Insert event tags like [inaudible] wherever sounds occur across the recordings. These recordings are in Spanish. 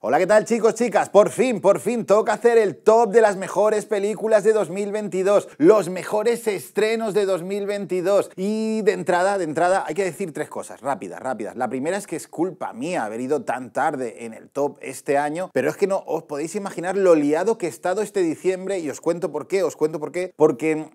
Hola, ¿qué tal chicos, chicas? Por fin, por fin toca hacer el top de las mejores películas de 2022, los mejores estrenos de 2022. Y de entrada, de entrada, hay que decir tres cosas, rápidas, rápidas. La primera es que es culpa mía haber ido tan tarde en el top este año, pero es que no os podéis imaginar lo liado que he estado este diciembre y os cuento por qué, os cuento por qué, porque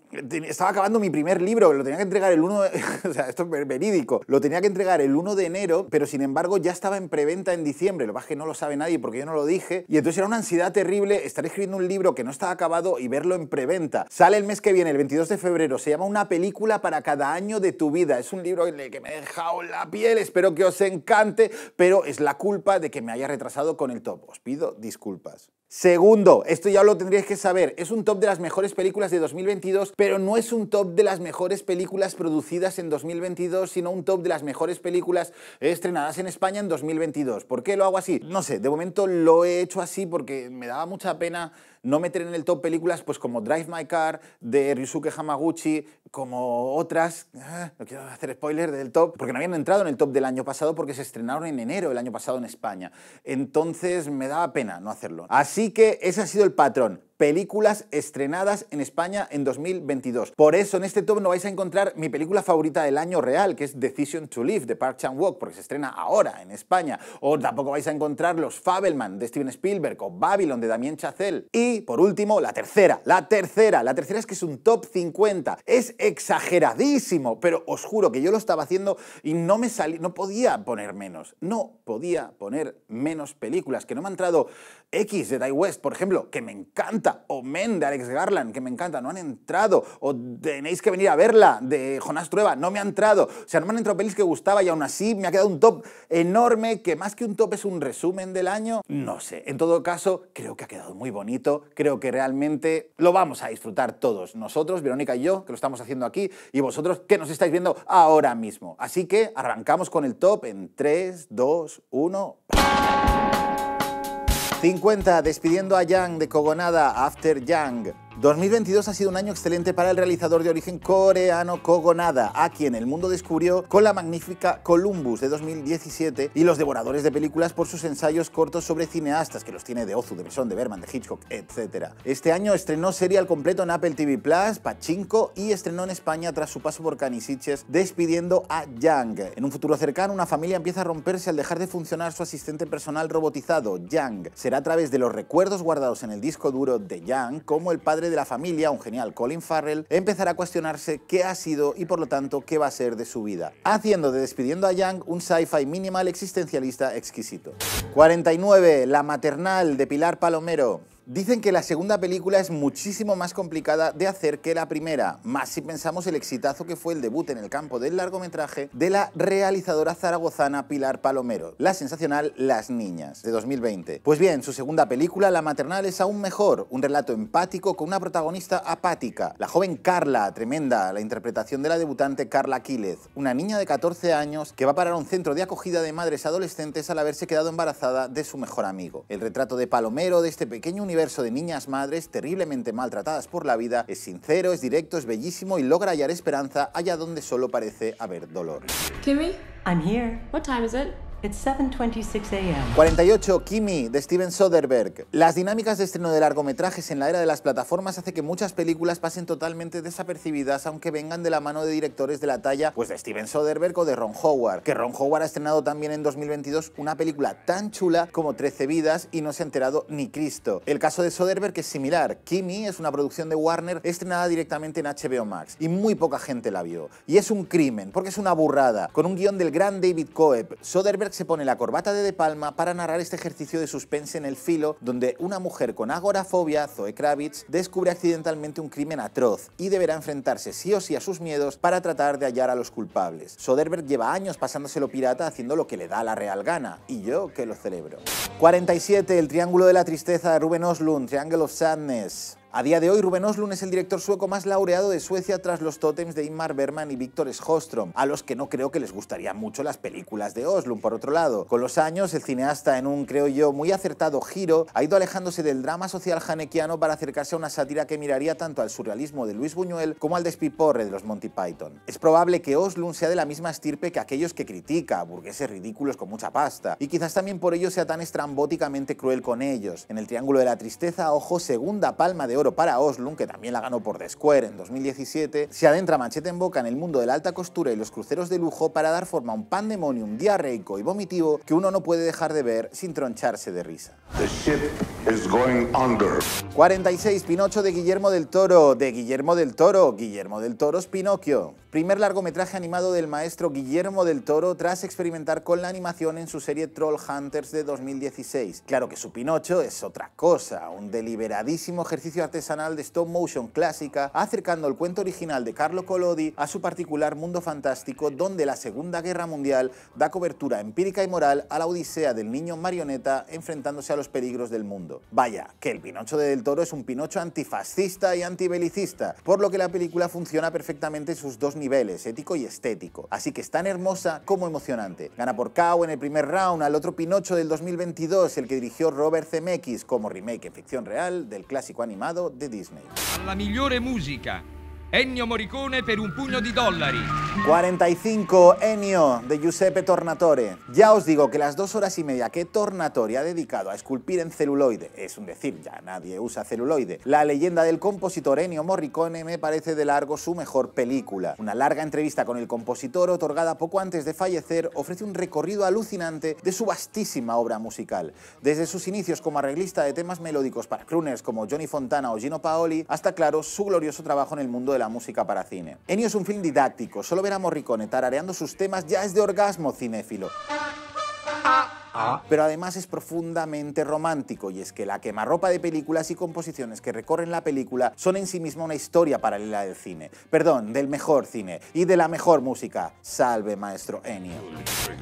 estaba acabando mi primer libro, lo tenía que entregar el 1, de... [laughs] o sea, esto es verídico, lo tenía que entregar el 1 de enero, pero sin embargo ya estaba en preventa en diciembre, lo más que no lo sabe nadie porque yo no lo dije. Y entonces era una ansiedad terrible estar escribiendo un libro que no está acabado y verlo en preventa. Sale el mes que viene, el 22 de febrero. Se llama Una película para cada año de tu vida. Es un libro que me ha dejado la piel. Espero que os encante, pero es la culpa de que me haya retrasado con el top. Os pido disculpas. Segundo, esto ya lo tendríais que saber, es un top de las mejores películas de 2022, pero no es un top de las mejores películas producidas en 2022, sino un top de las mejores películas estrenadas en España en 2022. ¿Por qué lo hago así? No sé, de momento lo he hecho así porque me daba mucha pena no meter en el top películas pues como Drive My Car, de Ryusuke Hamaguchi, como otras, ah, no quiero hacer spoiler del top, porque no habían entrado en el top del año pasado porque se estrenaron en enero del año pasado en España. Entonces me daba pena no hacerlo. Así que ese ha sido el patrón películas estrenadas en España en 2022. Por eso en este top no vais a encontrar mi película favorita del año real, que es Decision to Live de Park Chan-wook, porque se estrena ahora en España. O tampoco vais a encontrar Los Fabelman de Steven Spielberg o Babylon de Damien Chazelle. Y por último, la tercera, la tercera, la tercera es que es un top 50. Es exageradísimo, pero os juro que yo lo estaba haciendo y no me salí, no podía poner menos. No podía poner menos películas, que no me ha entrado X de Die West, por ejemplo, que me encanta o Men, de Alex Garland, que me encanta, no han entrado, o tenéis que venir a verla, de Jonás Trueba, no me ha entrado, o sea, no me han entrado pelis que gustaba y aún así me ha quedado un top enorme, que más que un top es un resumen del año, no sé, en todo caso, creo que ha quedado muy bonito, creo que realmente lo vamos a disfrutar todos, nosotros, Verónica y yo, que lo estamos haciendo aquí, y vosotros que nos estáis viendo ahora mismo. Así que arrancamos con el top en 3, 2, 1. 50 despidiendo a Yang de Cogonada After Yang. 2022 ha sido un año excelente para el realizador de origen coreano Kogonada, a quien el mundo descubrió con la magnífica Columbus de 2017 y los devoradores de películas por sus ensayos cortos sobre cineastas, que los tiene de Ozu, de Besson, de Berman, de Hitchcock, etc. Este año estrenó serie al completo en Apple TV Plus, Pachinko y estrenó en España tras su paso por Canisiches, despidiendo a Yang. En un futuro cercano, una familia empieza a romperse al dejar de funcionar su asistente personal robotizado, Yang. Será a través de los recuerdos guardados en el disco duro de Yang como el padre de la familia, un genial Colin Farrell, empezará a cuestionarse qué ha sido y por lo tanto qué va a ser de su vida, haciendo de Despidiendo a Young un sci-fi minimal existencialista exquisito. 49. La maternal de Pilar Palomero. Dicen que la segunda película es muchísimo más complicada de hacer que la primera, más si pensamos el exitazo que fue el debut en el campo del largometraje de la realizadora zaragozana Pilar Palomero, la sensacional Las Niñas, de 2020. Pues bien, su segunda película, La Maternal, es aún mejor, un relato empático con una protagonista apática, la joven Carla, tremenda, la interpretación de la debutante Carla Quílez, una niña de 14 años que va a parar un centro de acogida de madres adolescentes al haberse quedado embarazada de su mejor amigo. El retrato de Palomero de este pequeño universo de niñas madres terriblemente maltratadas por la vida es sincero, es directo, es bellísimo y logra hallar esperanza allá donde solo parece haber dolor. 48 Kimi de Steven Soderbergh. Las dinámicas de estreno de largometrajes en la era de las plataformas hace que muchas películas pasen totalmente desapercibidas aunque vengan de la mano de directores de la talla pues de Steven Soderbergh o de Ron Howard, que Ron Howard ha estrenado también en 2022 una película tan chula como 13 vidas y no se ha enterado ni Cristo. El caso de Soderbergh es similar. Kimi es una producción de Warner estrenada directamente en HBO Max y muy poca gente la vio. Y es un crimen, porque es una burrada, con un guión del gran David Coeb. Soderbergh se pone la corbata de De Palma para narrar este ejercicio de suspense en el filo, donde una mujer con agorafobia, Zoe Kravitz, descubre accidentalmente un crimen atroz y deberá enfrentarse sí o sí a sus miedos para tratar de hallar a los culpables. Soderbergh lleva años pasándoselo pirata haciendo lo que le da la real gana, y yo que lo celebro. 47. El Triángulo de la Tristeza de Ruben Oslund, Triangle of Sadness. A día de hoy, Ruben Oslund es el director sueco más laureado de Suecia tras los tótems de Ingmar Berman y Víctor Sjöström, a los que no creo que les gustarían mucho las películas de Oslund, por otro lado. Con los años, el cineasta, en un, creo yo, muy acertado giro, ha ido alejándose del drama social hanekiano para acercarse a una sátira que miraría tanto al surrealismo de Luis Buñuel como al despiporre de los Monty Python. Es probable que Oslund sea de la misma estirpe que aquellos que critica, burgueses ridículos con mucha pasta, y quizás también por ello sea tan estrambóticamente cruel con ellos. En el Triángulo de la Tristeza, ojo, segunda palma de para Oslum, que también la ganó por The Square en 2017, se adentra machete en boca en el mundo de la alta costura y los cruceros de lujo para dar forma a un pandemonium diarreico y vomitivo que uno no puede dejar de ver sin troncharse de risa. 46. Pinocho de Guillermo del Toro. De Guillermo del Toro. Guillermo del Toro es Pinocchio primer largometraje animado del maestro Guillermo del Toro tras experimentar con la animación en su serie Troll Hunters de 2016. Claro que su Pinocho es otra cosa, un deliberadísimo ejercicio artesanal de stop motion clásica, acercando el cuento original de Carlo Collodi a su particular mundo fantástico donde la Segunda Guerra Mundial da cobertura empírica y moral a la odisea del niño marioneta enfrentándose a los peligros del mundo. Vaya, que el Pinocho de del Toro es un Pinocho antifascista y antibelicista, por lo que la película funciona perfectamente sus dos niveles, ético y estético. Así que es tan hermosa como emocionante. Gana por KO en el primer round al otro Pinocho del 2022, el que dirigió Robert Zemeckis como remake en ficción real del clásico animado de Disney. La migliore musica Ennio Morricone per un pugno di dólares. 45 Ennio de Giuseppe Tornatore. Ya os digo que las dos horas y media que Tornatore ha dedicado a esculpir en celuloide, es un decir, ya nadie usa celuloide, la leyenda del compositor Ennio Morricone me parece de largo su mejor película. Una larga entrevista con el compositor otorgada poco antes de fallecer ofrece un recorrido alucinante de su vastísima obra musical. Desde sus inicios como arreglista de temas melódicos para crooners como Johnny Fontana o Gino Paoli, hasta claro su glorioso trabajo en el mundo de música para cine. Ennio es un film didáctico, solo ver a Morricone tarareando sus temas ya es de orgasmo cinéfilo. Ah, Ah, pero además es profundamente romántico y es que la quemarropa de películas y composiciones que recorren la película son en sí misma una historia paralela del cine, perdón, del mejor cine y de la mejor música. Salve, maestro Ennio.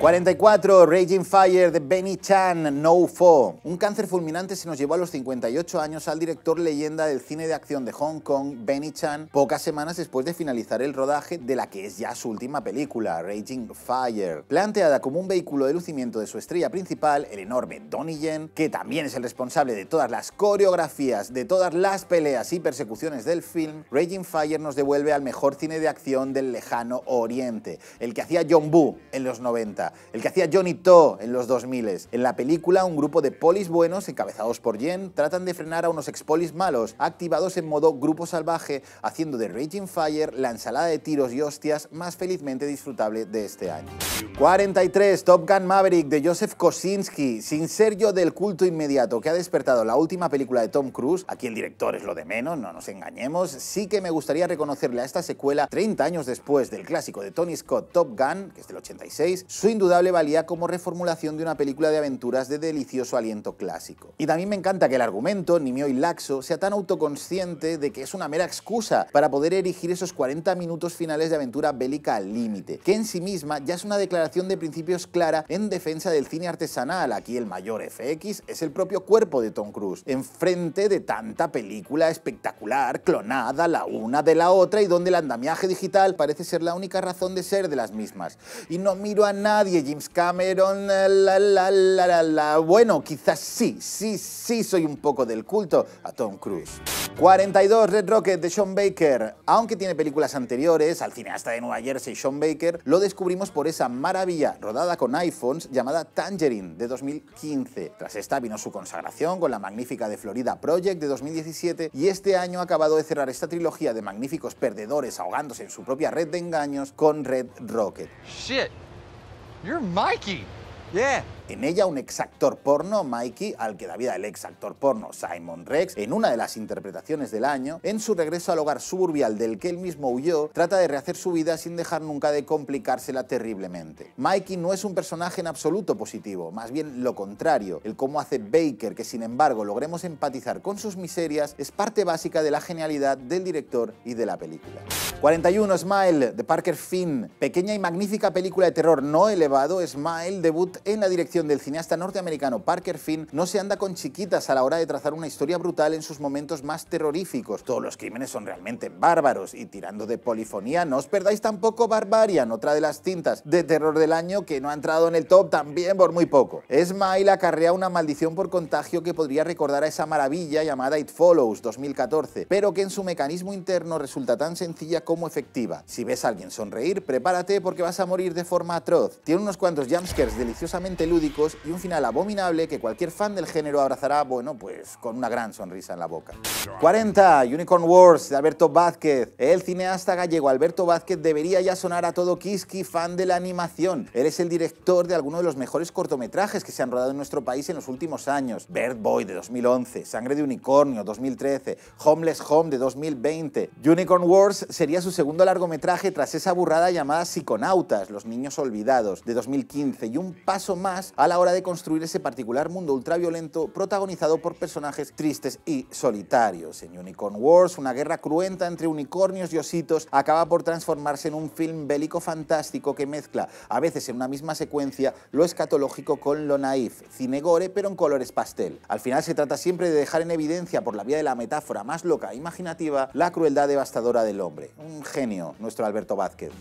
44. Raging Fire de Benny Chan, No Fo. Un cáncer fulminante se nos llevó a los 58 años al director leyenda del cine de acción de Hong Kong, Benny Chan, pocas semanas después de finalizar el rodaje de la que es ya su última película, Raging Fire. Planteada como un vehículo de lucimiento de su estrella principal, el enorme Donnie Yen, que también es el responsable de todas las coreografías, de todas las peleas y persecuciones del film, Raging Fire nos devuelve al mejor cine de acción del lejano oriente, el que hacía John Boo en los 90, el que hacía Johnny To en los 2000. En la película, un grupo de polis buenos, encabezados por Yen, tratan de frenar a unos expolis malos, activados en modo grupo salvaje, haciendo de Raging Fire la ensalada de tiros y hostias más felizmente disfrutable de este año. 43. Top Gun Maverick de Joseph sin ser yo del culto inmediato que ha despertado la última película de Tom Cruise, aquí el director es lo de menos, no nos engañemos, sí que me gustaría reconocerle a esta secuela, 30 años después del clásico de Tony Scott Top Gun, que es del 86, su indudable valía como reformulación de una película de aventuras de delicioso aliento clásico. Y también me encanta que el argumento, ni y laxo, sea tan autoconsciente de que es una mera excusa para poder erigir esos 40 minutos finales de aventura bélica al límite, que en sí misma ya es una declaración de principios clara en defensa del cine artístico, aquí el mayor FX, es el propio cuerpo de Tom Cruise, enfrente de tanta película espectacular, clonada la una de la otra y donde el andamiaje digital parece ser la única razón de ser de las mismas. Y no miro a nadie, James Cameron, la, la, la, la, la. bueno, quizás sí, sí, sí soy un poco del culto a Tom Cruise. 42, Red Rocket de Sean Baker. Aunque tiene películas anteriores, al cineasta de Nueva Jersey, Sean Baker, lo descubrimos por esa maravilla rodada con iPhones llamada Tangerine de 2015. Tras esta vino su consagración con la magnífica de Florida Project de 2017 y este año ha acabado de cerrar esta trilogía de magníficos perdedores ahogándose en su propia red de engaños con Red Rocket. Shit. You're Mikey. Yeah. En ella, un ex actor porno, Mikey, al que da vida el ex actor porno Simon Rex, en una de las interpretaciones del año, en su regreso al hogar suburbial del que él mismo huyó, trata de rehacer su vida sin dejar nunca de complicársela terriblemente. Mikey no es un personaje en absoluto positivo, más bien lo contrario. El cómo hace Baker que sin embargo logremos empatizar con sus miserias es parte básica de la genialidad del director y de la película. 41 Smile de Parker Finn, pequeña y magnífica película de terror no elevado, Smile debut en la dirección del cineasta norteamericano Parker Finn no se anda con chiquitas a la hora de trazar una historia brutal en sus momentos más terroríficos. Todos los crímenes son realmente bárbaros y tirando de polifonía no os perdáis tampoco Barbarian, otra de las cintas de terror del año que no ha entrado en el top también por muy poco. Smile acarrea una maldición por contagio que podría recordar a esa maravilla llamada It Follows 2014, pero que en su mecanismo interno resulta tan sencilla como efectiva. Si ves a alguien sonreír, prepárate porque vas a morir de forma atroz. Tiene unos cuantos jumpscares deliciosamente lúdicos y un final abominable que cualquier fan del género abrazará, bueno, pues con una gran sonrisa en la boca. 40. Unicorn Wars de Alberto Vázquez. El cineasta gallego Alberto Vázquez debería ya sonar a todo Kiski, fan de la animación. Él es el director de algunos de los mejores cortometrajes que se han rodado en nuestro país en los últimos años. Bird Boy de 2011, Sangre de Unicornio 2013, Homeless Home de 2020. Unicorn Wars sería su segundo largometraje tras esa burrada llamada Psiconautas, Los Niños Olvidados de 2015 y un paso más a la hora de construir ese particular mundo ultraviolento protagonizado por personajes tristes y solitarios. En Unicorn Wars, una guerra cruenta entre unicornios y ositos acaba por transformarse en un film bélico fantástico que mezcla, a veces en una misma secuencia, lo escatológico con lo naif, cine gore pero en colores pastel. Al final se trata siempre de dejar en evidencia por la vía de la metáfora más loca e imaginativa la crueldad devastadora del hombre. Un genio, nuestro Alberto Vázquez.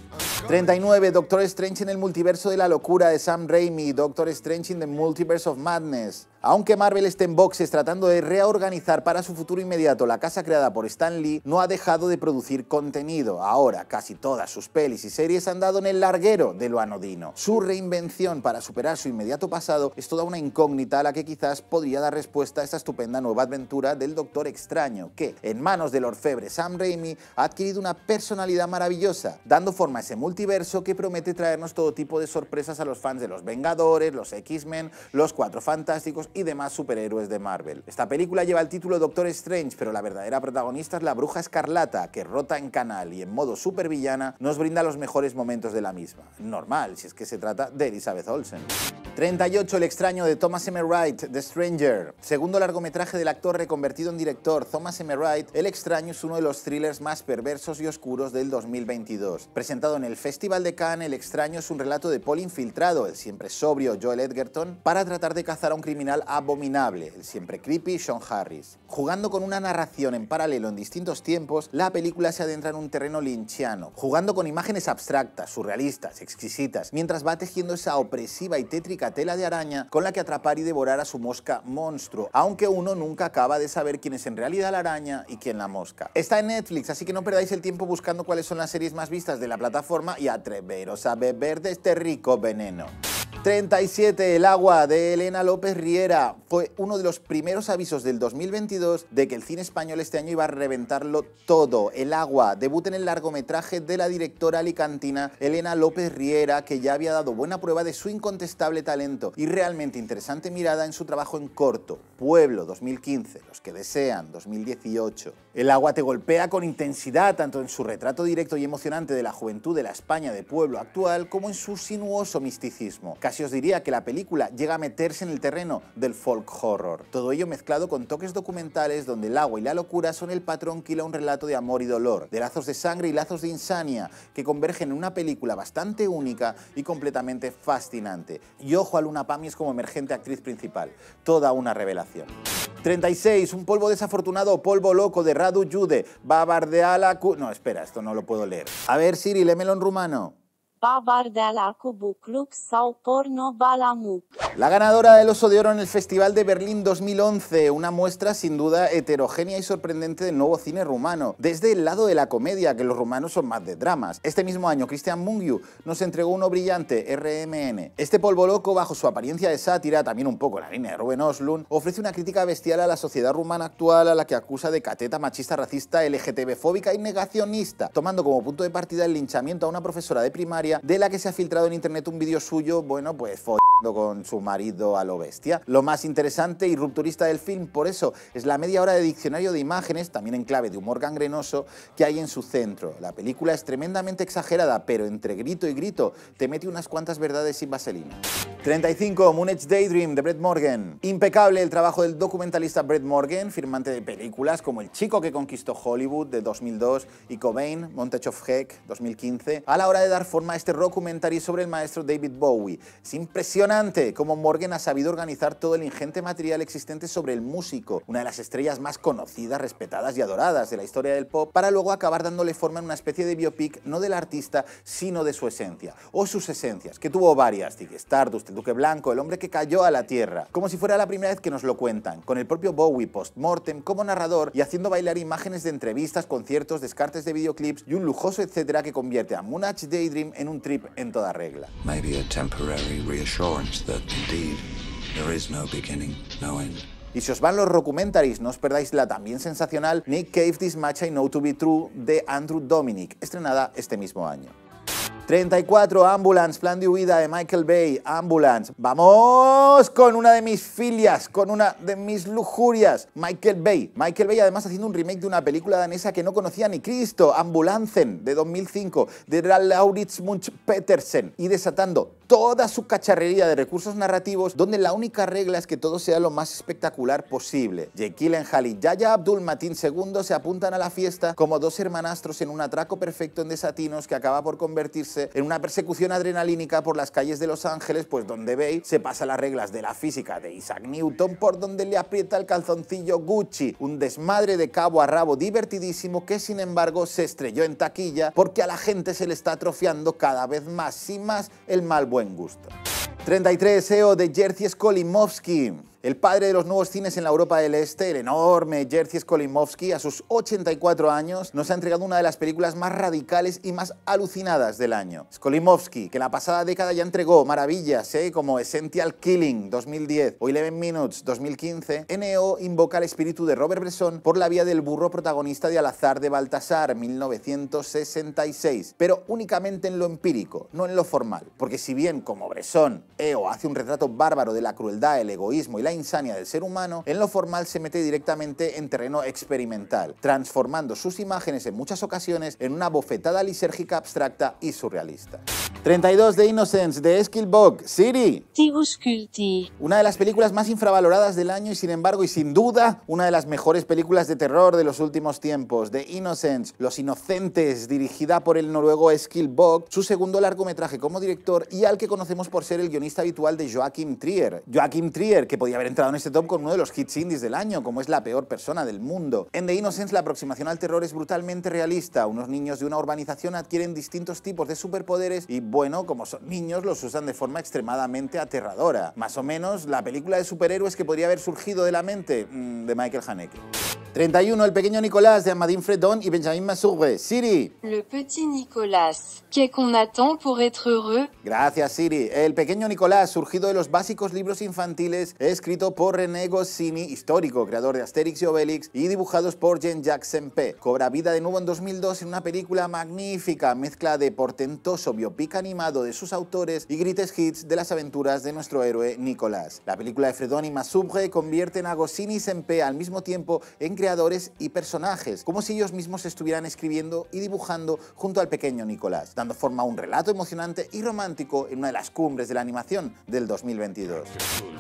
39. Doctor Strange en el multiverso de la locura de Sam Raimi. Doctor Strange in the Multiverse of Madness. Aunque Marvel esté en boxes tratando de reorganizar para su futuro inmediato la casa creada por Stan Lee, no ha dejado de producir contenido. Ahora, casi todas sus pelis y series han dado en el larguero de lo anodino. Su reinvención para superar su inmediato pasado es toda una incógnita a la que quizás podría dar respuesta a esta estupenda nueva aventura del Doctor Extraño, que, en manos del orfebre Sam Raimi, ha adquirido una personalidad maravillosa, dando forma a ese multiverso que promete traernos todo tipo de sorpresas a los fans de los Vengadores, los X-Men, los Cuatro Fantásticos y demás superhéroes de Marvel. Esta película lleva el título Doctor Strange, pero la verdadera protagonista es la Bruja Escarlata, que rota en canal y en modo supervillana nos brinda los mejores momentos de la misma. Normal, si es que se trata de Elizabeth Olsen. 38, El extraño de Thomas M. Wright, The Stranger. Segundo largometraje del actor reconvertido en director Thomas M. Wright, El extraño es uno de los thrillers más perversos y oscuros del 2022. Presentado en el Festival de Cannes, El extraño es un relato de Paul infiltrado, el siempre sobrio Joel Edgerton, para tratar de cazar a un criminal abominable, el siempre creepy Sean Harris. Jugando con una narración en paralelo en distintos tiempos, la película se adentra en un terreno linchiano, jugando con imágenes abstractas, surrealistas, exquisitas, mientras va tejiendo esa opresiva y tétrica tela de araña con la que atrapar y devorar a su mosca monstruo, aunque uno nunca acaba de saber quién es en realidad la araña y quién la mosca. Está en Netflix, así que no perdáis el tiempo buscando cuáles son las series más vistas de la plataforma y atreveros a beber de este rico veneno. 37. El agua de Elena López Riera fue uno de los primeros avisos del 2022 de que el cine español este año iba a reventarlo todo. El agua debut en el largometraje de la directora alicantina Elena López Riera, que ya había dado buena prueba de su incontestable talento y realmente interesante mirada en su trabajo en corto, Pueblo 2015, Los que desean 2018. El agua te golpea con intensidad tanto en su retrato directo y emocionante de la juventud de la España de pueblo actual como en su sinuoso misticismo. Casi os diría que la película llega a meterse en el terreno del folk horror. Todo ello mezclado con toques documentales donde el agua y la locura son el patrón que hila un relato de amor y dolor, de lazos de sangre y lazos de insania, que convergen en una película bastante única y completamente fascinante. Y ojo a Luna Pamies como emergente actriz principal. Toda una revelación. 36. Un polvo desafortunado o polvo loco de Radu Jude. Babardeala... No, espera, esto no lo puedo leer. A ver, Siri, lémelo en rumano. La ganadora del Oso de Oro en el Festival de Berlín 2011, una muestra sin duda heterogénea y sorprendente del nuevo cine rumano, desde el lado de la comedia, que los rumanos son más de dramas. Este mismo año, Christian Mungiu nos entregó uno brillante, RMN. Este polvo loco, bajo su apariencia de sátira, también un poco la línea de Ruben Oslund, ofrece una crítica bestial a la sociedad rumana actual, a la que acusa de cateta machista, racista, LGTB-fóbica y negacionista, tomando como punto de partida el linchamiento a una profesora de primaria de la que se ha filtrado en internet un vídeo suyo, bueno, pues follando con su marido a lo bestia. Lo más interesante y rupturista del film, por eso, es la media hora de diccionario de imágenes, también en clave de humor gangrenoso, que hay en su centro. La película es tremendamente exagerada, pero entre grito y grito te mete unas cuantas verdades sin vaselina. 35. Moonage Daydream de Brett Morgan. Impecable el trabajo del documentalista Brett Morgan, firmante de películas como El chico que conquistó Hollywood de 2002 y Cobain, Montage of Heck 2015, a la hora de dar forma a este documentary sobre el maestro David Bowie. Es impresionante cómo Morgan ha sabido organizar todo el ingente material existente sobre el músico, una de las estrellas más conocidas, respetadas y adoradas de la historia del pop, para luego acabar dándole forma en una especie de biopic no del artista, sino de su esencia, o sus esencias, que tuvo varias, Dick Stardust, el Duque Blanco, el hombre que cayó a la Tierra, como si fuera la primera vez que nos lo cuentan, con el propio Bowie post-mortem como narrador y haciendo bailar imágenes de entrevistas, conciertos, descartes de videoclips y un lujoso etcétera que convierte a Moonage Daydream en un trip en toda regla. Y si os van los documentaries, no os perdáis la también sensacional Nick Cave This Match I Know To Be True de Andrew Dominic, estrenada este mismo año. 34, Ambulance, plan de huida de Michael Bay, Ambulance. Vamos con una de mis filias, con una de mis lujurias, Michael Bay. Michael Bay además haciendo un remake de una película danesa que no conocía ni Cristo, Ambulancen, de 2005, de Lauritz Munch Petersen, y desatando toda su cacharrería de recursos narrativos, donde la única regla es que todo sea lo más espectacular posible. Jekyll en y Yaya Abdul Matin II se apuntan a la fiesta como dos hermanastros en un atraco perfecto en desatinos que acaba por convertirse en una persecución adrenalínica por las calles de Los Ángeles, pues donde veis se pasa las reglas de la física de Isaac Newton por donde le aprieta el calzoncillo Gucci, un desmadre de cabo a rabo divertidísimo que sin embargo se estrelló en taquilla porque a la gente se le está atrofiando cada vez más y más el mal buen gusto. 33 EO de Jerzy Skolimowski. El padre de los nuevos cines en la Europa del Este, el enorme Jerzy Skolimowski, a sus 84 años, nos ha entregado una de las películas más radicales y más alucinadas del año. Skolimowski, que en la pasada década ya entregó maravillas ¿eh? como Essential Killing 2010 o Eleven Minutes 2015, EO invoca el espíritu de Robert Bresson por la vía del burro protagonista de Al azar de Baltasar 1966, pero únicamente en lo empírico, no en lo formal. Porque si bien, como Bresson, EO eh, hace un retrato bárbaro de la crueldad, el egoísmo y la insania del ser humano, en lo formal se mete directamente en terreno experimental, transformando sus imágenes en muchas ocasiones en una bofetada lisérgica abstracta y surrealista. 32 de Innocence de Eskil Bog, Siri. Una de las películas más infravaloradas del año y sin embargo y sin duda una de las mejores películas de terror de los últimos tiempos, The Innocence, Los Inocentes, dirigida por el noruego Eskil Bog, su segundo largometraje como director y al que conocemos por ser el guionista habitual de Joachim Trier. Joachim Trier, que podía haber entrado en este top con uno de los hits indies del año, como es La peor persona del mundo. En The Innocence la aproximación al terror es brutalmente realista. Unos niños de una urbanización adquieren distintos tipos de superpoderes y, bueno, como son niños, los usan de forma extremadamente aterradora. Más o menos la película de superhéroes que podría haber surgido de la mente mm, de Michael Haneke. 31. El pequeño Nicolás de Amadine Fredon y Benjamin Massoure. Siri. Le petit Nicolás. ¿Qué qu'on attend pour être heureux? Gracias, Siri. El pequeño Nicolás, surgido de los básicos libros infantiles, es escrito por René Goscinny, histórico creador de Asterix y Obelix, y dibujados por Jean-Jacques Sempé. Cobra vida de nuevo en 2002 en una película magnífica, mezcla de portentoso biopic animado de sus autores y grites hits de las aventuras de nuestro héroe Nicolás. La película de Fredoni y Masubre convierten a Goscinny y Sempe al mismo tiempo en creadores y personajes, como si ellos mismos estuvieran escribiendo y dibujando junto al pequeño Nicolás, dando forma a un relato emocionante y romántico en una de las cumbres de la animación del 2022.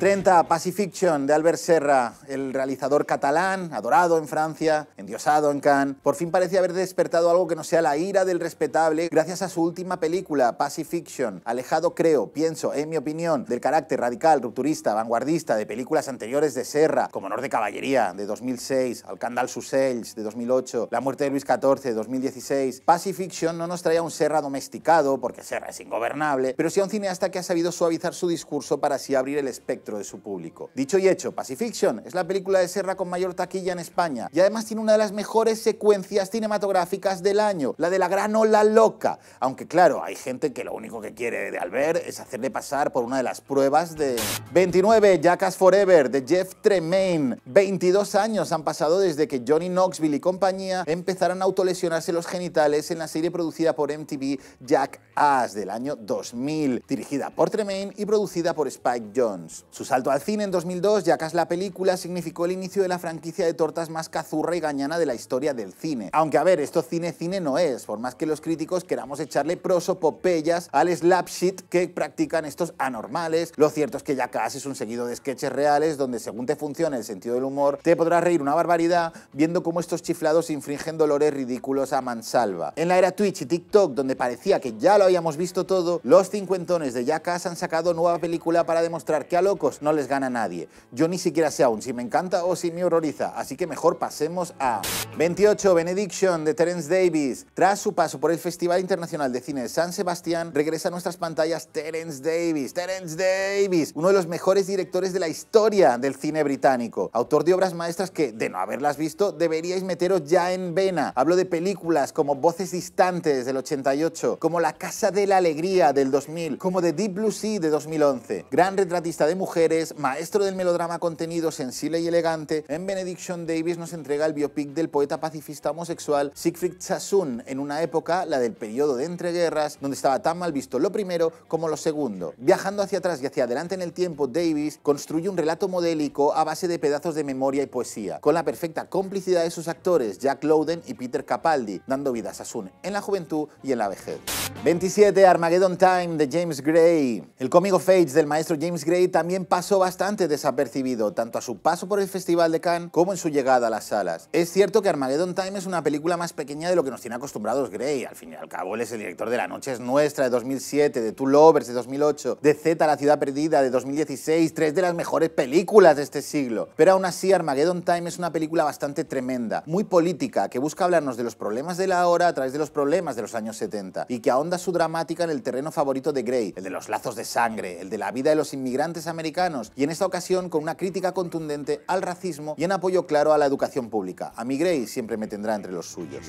30 Fiction de Albert Serra, el realizador catalán, adorado en Francia, endiosado en Cannes, por fin parece haber despertado algo que no sea la ira del respetable gracias a su última película, Pacifiction, alejado creo, pienso, en mi opinión, del carácter radical, rupturista, vanguardista de películas anteriores de Serra, como Honor de Caballería de 2006, Alcándal Susells de 2008, La muerte de Luis XIV de 2016. Pacifiction no nos traía un Serra domesticado, porque Serra es ingobernable, pero sí a un cineasta que ha sabido suavizar su discurso para así abrir el espectro de su público. Dicho y hecho, Pacifiction es la película de Serra con mayor taquilla en España y además tiene una de las mejores secuencias cinematográficas del año, la de la gran ola loca. Aunque claro, hay gente que lo único que quiere de Albert es hacerle pasar por una de las pruebas de... 29, Jackass Forever, de Jeff Tremaine. 22 años han pasado desde que Johnny Knoxville y compañía empezaron a autolesionarse los genitales en la serie producida por MTV Jackass del año 2000, dirigida por Tremaine y producida por Spike Jones. Su salto al cine en 2002, YAKAS la película significó el inicio de la franquicia de tortas más cazurra y gañana de la historia del cine. Aunque a ver, esto cine-cine no es, por más que los críticos queramos echarle prosopopeyas al slapshit que practican estos anormales, lo cierto es que Jackass es un seguido de sketches reales donde según te funciona el sentido del humor, te podrás reír una barbaridad viendo cómo estos chiflados infringen dolores ridículos a mansalva. En la era Twitch y TikTok, donde parecía que ya lo habíamos visto todo, los cincuentones de Jackass han sacado nueva película para demostrar que a locos no les gana nadie. Yo ni siquiera sé aún si me encanta o si me horroriza, así que mejor pasemos a 28 Benediction de Terence Davis. Tras su paso por el Festival Internacional de Cine de San Sebastián, regresa a nuestras pantallas Terence Davis. Terence Davis, uno de los mejores directores de la historia del cine británico, autor de obras maestras que, de no haberlas visto, deberíais meteros ya en vena. Hablo de películas como Voces Distantes del 88, como La Casa de la Alegría del 2000, como The Deep Blue Sea de 2011. Gran retratista de mujeres, maestro del melodrama contenido, sensible y elegante, en Benediction Davis nos entrega el biopic del poeta pacifista homosexual Siegfried Sassoon, en una época, la del periodo de entreguerras, donde estaba tan mal visto lo primero como lo segundo. Viajando hacia atrás y hacia adelante en el tiempo, Davis construye un relato modélico a base de pedazos de memoria y poesía, con la perfecta complicidad de sus actores Jack Lowden y Peter Capaldi, dando vida a Sassoon en la juventud y en la vejez. 27. Armageddon Time de James Gray. El cómico Fates del maestro James Gray también pasó bastante desapercibido tanto a su paso por el Festival de Cannes como en su llegada a las salas. Es cierto que Armageddon Time es una película más pequeña de lo que nos tiene acostumbrados Grey, al fin y al cabo él es el director de La Noche es Nuestra de 2007, de Two Lovers de 2008, de Z La Ciudad Perdida de 2016, tres de las mejores películas de este siglo. Pero aún así Armageddon Time es una película bastante tremenda, muy política, que busca hablarnos de los problemas de la hora a través de los problemas de los años 70 y que ahonda su dramática en el terreno favorito de Grey, el de los lazos de sangre, el de la vida de los inmigrantes americanos y en esta ocasión con una crítica contundente al racismo y en apoyo claro a la educación pública. A mi Grey siempre me tendrá entre los suyos.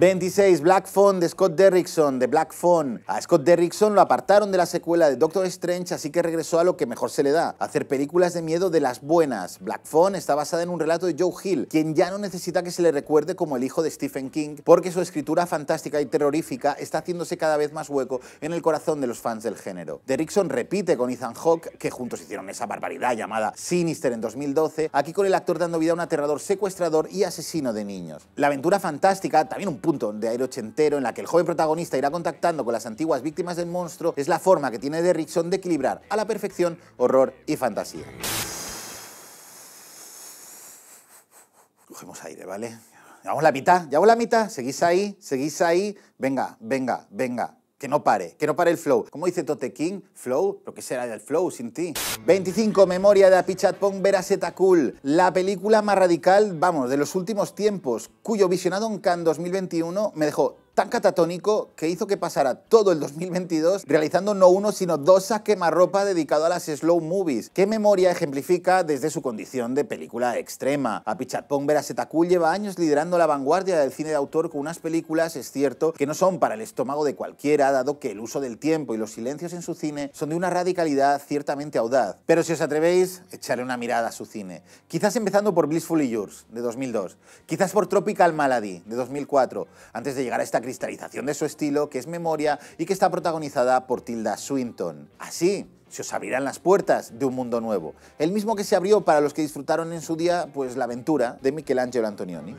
26. Black Phone de Scott Derrickson, de Black Phone. A Scott Derrickson lo apartaron de la secuela de Doctor Strange, así que regresó a lo que mejor se le da, hacer películas de miedo de las buenas. Black Phone está basada en un relato de Joe Hill, quien ya no necesita que se le recuerde como el hijo de Stephen King, porque su escritura fantástica y terrorífica está haciéndose cada vez más hueco en el corazón de los fans del género. Derrickson repite con Ethan Hawke, que juntos hicieron esa barbaridad llamada Sinister en 2012, aquí con el actor dando vida a un aterrador secuestrador y asesino de niños. La aventura fantástica, también un punto de aire ochentero en la que el joven protagonista irá contactando con las antiguas víctimas del monstruo, es la forma que tiene Derrickson de equilibrar a la perfección horror y fantasía. Cogemos aire, ¿vale? Llevamos la mitad, llevamos la mitad, seguís ahí, seguís ahí, venga, venga, venga, que no pare, que no pare el flow. Como dice Tote King, flow, lo que será del flow sin ti. 25, memoria de Apichatpong Cool. la película más radical, vamos, de los últimos tiempos, cuyo visionado en Can 2021 me dejó tan catatónico que hizo que pasara todo el 2022 realizando no uno sino dos a ropa dedicado a las slow movies, que Memoria ejemplifica desde su condición de película extrema. A Apichatpong Berasetakul lleva años liderando la vanguardia del cine de autor con unas películas, es cierto, que no son para el estómago de cualquiera, dado que el uso del tiempo y los silencios en su cine son de una radicalidad ciertamente audaz. Pero si os atrevéis, echaré una mirada a su cine. Quizás empezando por Blissfully Yours, de 2002, quizás por Tropical Malady, de 2004, antes de llegar a esta cristalización de su estilo, que es memoria y que está protagonizada por Tilda Swinton. Así, se os abrirán las puertas de un mundo nuevo. El mismo que se abrió para los que disfrutaron en su día pues la aventura de Michelangelo Antonioni.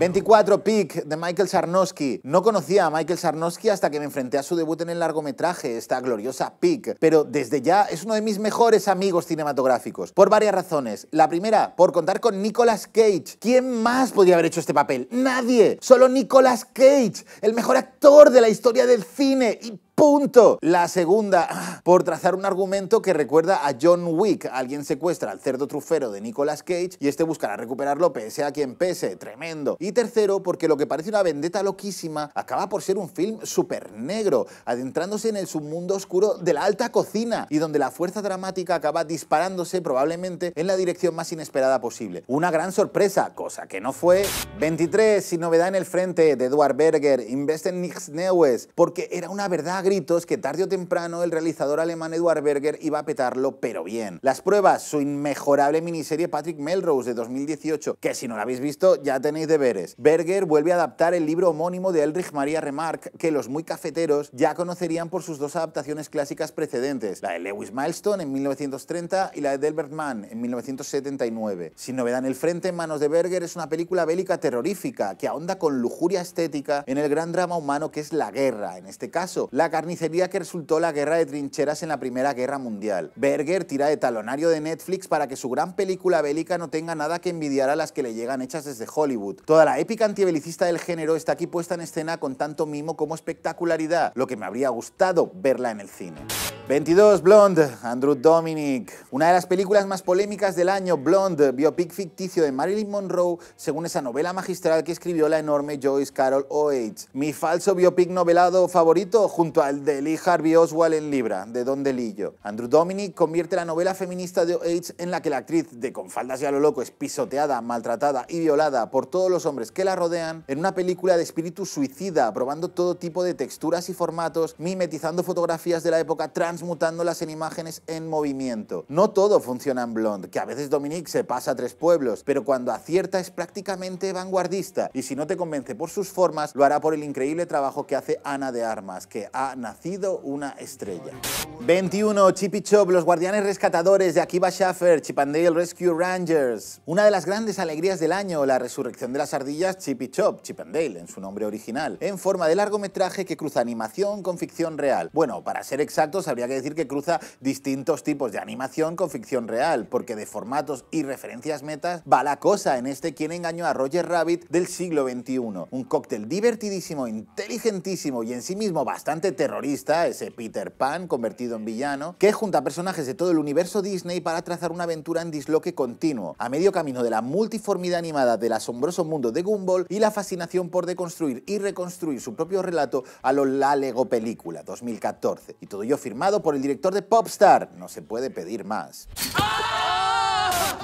24 Pick de Michael Sarnowski. No conocía a Michael Sarnoski hasta que me enfrenté a su debut en el largometraje, esta gloriosa Pick, pero desde ya es uno de mis mejores amigos cinematográficos, por varias razones. La primera, por contar con Nicolas Cage. ¿Quién más podía haber hecho este papel? Nadie, solo Nicolas Cage, el mejor actor de la historia del cine y punto. La segunda, por trazar un argumento que recuerda a John Wick. Alguien secuestra al cerdo trufero de Nicolas Cage y este buscará recuperarlo pese a quien pese. Tremendo. Y tercero, porque lo que parece una vendetta loquísima acaba por ser un film súper negro, adentrándose en el submundo oscuro de la alta cocina y donde la fuerza dramática acaba disparándose probablemente en la dirección más inesperada posible. Una gran sorpresa, cosa que no fue. 23, sin novedad en el frente de Eduard Berger, Invest en Nix Neues, porque era una verdad que tarde o temprano el realizador alemán Eduard Berger iba a petarlo, pero bien. Las pruebas, su inmejorable miniserie Patrick Melrose de 2018, que si no la habéis visto ya tenéis deberes. Berger vuelve a adaptar el libro homónimo de Elrich Maria Remarque, que los muy cafeteros ya conocerían por sus dos adaptaciones clásicas precedentes, la de Lewis Milestone en 1930 y la de Delbert Mann en 1979. Sin novedad en el frente, en manos de Berger es una película bélica terrorífica que ahonda con lujuria estética en el gran drama humano que es la guerra, en este caso la carnicería que resultó la guerra de trincheras en la Primera Guerra Mundial. Berger tira de talonario de Netflix para que su gran película bélica no tenga nada que envidiar a las que le llegan hechas desde Hollywood. Toda la épica antibelicista del género está aquí puesta en escena con tanto mimo como espectacularidad, lo que me habría gustado verla en el cine. 22 Blonde, Andrew Dominic. Una de las películas más polémicas del año, Blonde, biopic ficticio de Marilyn Monroe, según esa novela magistral que escribió la enorme Joyce Carol Oates. Mi falso biopic novelado favorito junto el de Lee Harvey Oswald en Libra, de Don Delillo. Andrew Dominic convierte la novela feminista de AIDS en la que la actriz de Con faldas y a lo loco es pisoteada, maltratada y violada por todos los hombres que la rodean, en una película de espíritu suicida, probando todo tipo de texturas y formatos, mimetizando fotografías de la época, transmutándolas en imágenes en movimiento. No todo funciona en Blonde, que a veces Dominic se pasa a tres pueblos, pero cuando acierta es prácticamente vanguardista, y si no te convence por sus formas, lo hará por el increíble trabajo que hace Ana de Armas, que ha nacido una estrella. 21, Chippy Chop, los guardianes rescatadores de Akiva and Chipandale Rescue Rangers. Una de las grandes alegrías del año, la resurrección de las ardillas Chipichop, Chop, Chipandale en su nombre original, en forma de largometraje que cruza animación con ficción real. Bueno, para ser exactos, habría que decir que cruza distintos tipos de animación con ficción real, porque de formatos y referencias metas va la cosa en este quien engañó a Roger Rabbit del siglo XXI. Un cóctel divertidísimo, inteligentísimo y en sí mismo bastante terrorista, ese Peter Pan convertido en villano, que junta personajes de todo el universo Disney para trazar una aventura en disloque continuo, a medio camino de la multiformidad animada del asombroso mundo de Gumball y la fascinación por deconstruir y reconstruir su propio relato a lo La Lego Película 2014. Y todo ello firmado por el director de Popstar. No se puede pedir más. ¡Ah!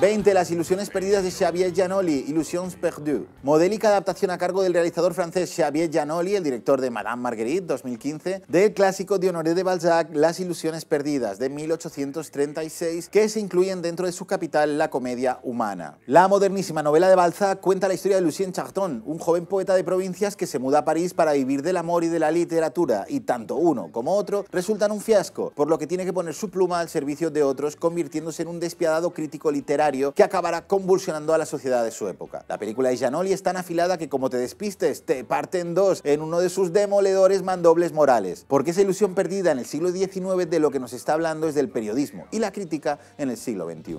20. Las ilusiones perdidas de Xavier Giannoli, Illusions perdues. Modélica adaptación a cargo del realizador francés Xavier Giannoli, el director de Madame Marguerite, 2015, del clásico de Honoré de Balzac, Las ilusiones perdidas, de 1836, que se incluyen dentro de su capital, la comedia humana. La modernísima novela de Balzac cuenta la historia de Lucien Charton, un joven poeta de provincias que se muda a París para vivir del amor y de la literatura, y tanto uno como otro resultan un fiasco, por lo que tiene que poner su pluma al servicio de otros, convirtiéndose en un despiadado crítico literario que acabará convulsionando a la sociedad de su época. La película de Gianoli es tan afilada que como te despistes, te parten dos en uno de sus demoledores mandobles morales, porque esa ilusión perdida en el siglo XIX de lo que nos está hablando es del periodismo y la crítica en el siglo XXI.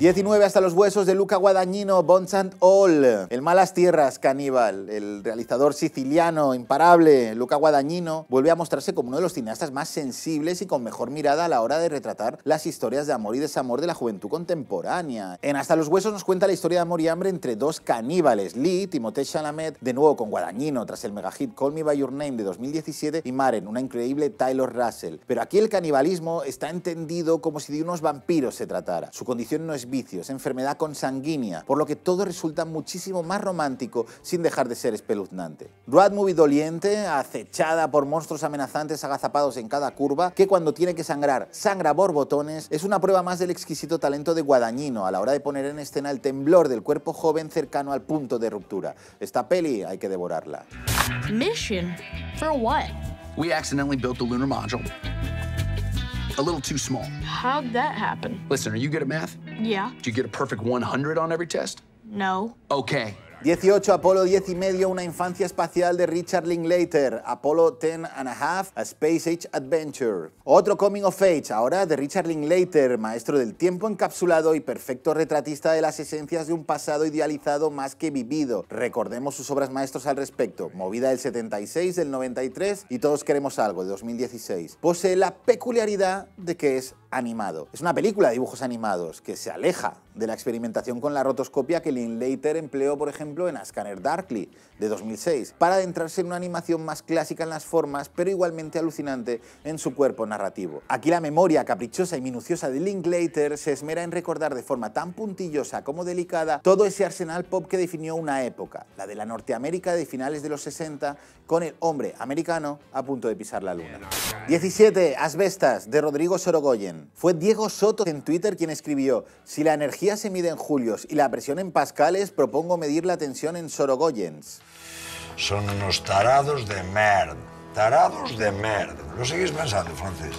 19 hasta los huesos de Luca Guadagnino, Bonsant All, el Malas Tierras, Caníbal, el realizador siciliano imparable, Luca Guadagnino, vuelve a mostrarse como uno de los cineastas más sensibles y con mejor mirada a la hora de retratar las historias de amor y desamor de la juventud contemporánea en Hasta los Huesos nos cuenta la historia de amor y hambre entre dos caníbales, Lee, Timothée Chalamet, de nuevo con Guadañino tras el megahit Call Me By Your Name de 2017 y Maren, una increíble Taylor Russell. Pero aquí el canibalismo está entendido como si de unos vampiros se tratara. Su condición no es vicio, es enfermedad consanguínea, por lo que todo resulta muchísimo más romántico sin dejar de ser espeluznante. Road movie doliente, acechada por monstruos amenazantes agazapados en cada curva, que cuando tiene que sangrar, sangra borbotones, es una prueba más del exquisito talento de Guadañino a la la hora de poner en escena el temblor del cuerpo joven cercano al punto de ruptura. Esta peli hay que devorarla. Mission for what? We accidentally built the lunar module. A little too small. How'd that happen? Listen, are you good at math? Yeah. Do you get a perfect 100 on every test? No. Okay. 18, Apolo 10 y medio, una infancia espacial de Richard Linklater. Apolo 10 and a half, a space age adventure. Otro coming of age, ahora de Richard Linklater, maestro del tiempo encapsulado y perfecto retratista de las esencias de un pasado idealizado más que vivido. Recordemos sus obras maestras al respecto. Movida del 76, del 93 y Todos queremos algo, de 2016. Posee la peculiaridad de que es animado. Es una película de dibujos animados que se aleja de la experimentación con la rotoscopia que Linklater empleó, por ejemplo, en A Scanner Darkly de 2006, para adentrarse en una animación más clásica en las formas, pero igualmente alucinante en su cuerpo narrativo. Aquí la memoria caprichosa y minuciosa de Linklater se esmera en recordar de forma tan puntillosa como delicada todo ese arsenal pop que definió una época, la de la Norteamérica de finales de los 60, con el hombre americano a punto de pisar la luna. 17. Asbestas, de Rodrigo Sorogoyen. Fue Diego Soto en Twitter quien escribió, si la energía se mide en julios y la presión en pascales, propongo medir la tensión en sorogoyens. Son unos tarados de merda, tarados de merda. ¿Lo seguís pensando, francés?